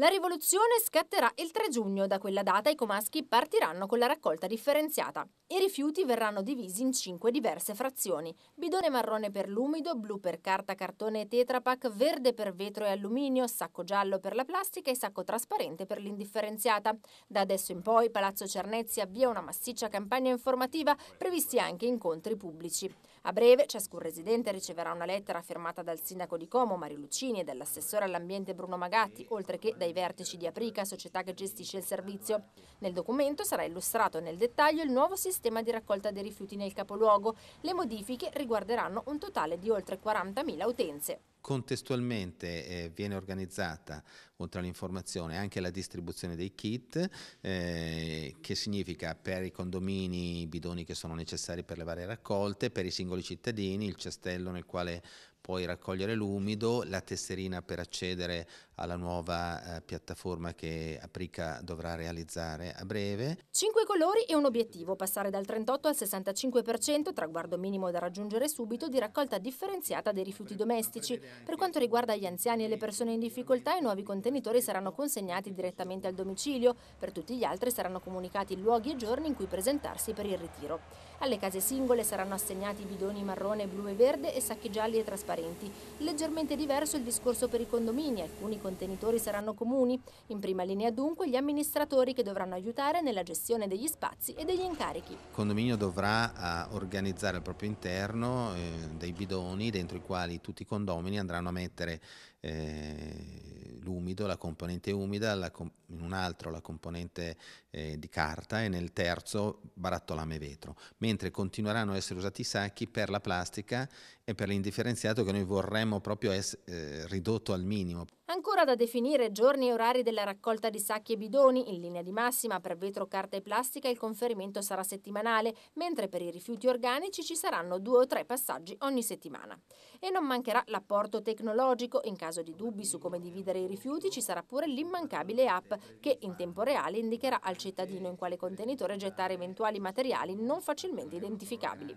La rivoluzione scatterà il 3 giugno, da quella data i comaschi partiranno con la raccolta differenziata. I rifiuti verranno divisi in cinque diverse frazioni. Bidone marrone per l'umido, blu per carta, cartone e tetrapack, verde per vetro e alluminio, sacco giallo per la plastica e sacco trasparente per l'indifferenziata. Da adesso in poi Palazzo Cernezzi avvia una massiccia campagna informativa, previsti anche incontri pubblici. A breve ciascun residente riceverà una lettera firmata dal sindaco di Como Mario Lucini e dall'assessore all'ambiente Bruno Magatti, oltre che dai ai vertici di Aprica, società che gestisce il servizio. Nel documento sarà illustrato nel dettaglio il nuovo sistema di raccolta dei rifiuti nel capoluogo. Le modifiche riguarderanno un totale di oltre 40.000 utenze. Contestualmente eh, viene organizzata, oltre all'informazione, anche la distribuzione dei kit, eh, che significa per i condomini i bidoni che sono necessari per le varie raccolte, per i singoli cittadini il cestello nel quale puoi raccogliere l'umido, la tesserina per accedere alla nuova eh, piattaforma che Aprica dovrà realizzare a breve. Cinque colori e un obiettivo, passare dal 38 al 65%, traguardo minimo da raggiungere subito, di raccolta differenziata dei rifiuti domestici. Per quanto riguarda gli anziani e le persone in difficoltà, i nuovi contenitori saranno consegnati direttamente al domicilio, per tutti gli altri saranno comunicati luoghi e giorni in cui presentarsi per il ritiro. Alle case singole saranno assegnati bidoni marrone, blu e verde e sacchi gialli e trasparenti. Leggermente diverso il discorso per i condomini, alcuni condomini contenitori saranno comuni. In prima linea dunque gli amministratori che dovranno aiutare nella gestione degli spazi e degli incarichi. Il condominio dovrà eh, organizzare al proprio interno eh, dei bidoni dentro i quali tutti i condomini andranno a mettere eh, l'umido, la componente umida, in un altro la componente di carta e nel terzo barattolame vetro, mentre continueranno a essere usati i sacchi per la plastica e per l'indifferenziato che noi vorremmo proprio essere ridotto al minimo. Ancora da definire giorni e orari della raccolta di sacchi e bidoni, in linea di massima per vetro, carta e plastica il conferimento sarà settimanale, mentre per i rifiuti organici ci saranno due o tre passaggi ogni settimana. E non mancherà l'apporto tecnologico, in caso di dubbi su come dividere i rifiuti ci sarà pure l'immancabile app che in tempo reale indicherà al cittadino in quale contenitore gettare eventuali materiali non facilmente identificabili.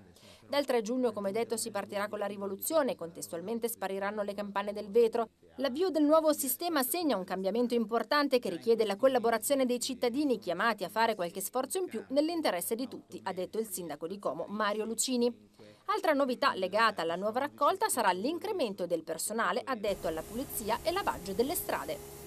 Dal 3 giugno, come detto, si partirà con la rivoluzione, contestualmente spariranno le campane del vetro. L'avvio del nuovo nuovo sistema segna un cambiamento importante che richiede la collaborazione dei cittadini chiamati a fare qualche sforzo in più nell'interesse di tutti, ha detto il sindaco di Como Mario Lucini. Altra novità legata alla nuova raccolta sarà l'incremento del personale addetto alla pulizia e lavaggio delle strade.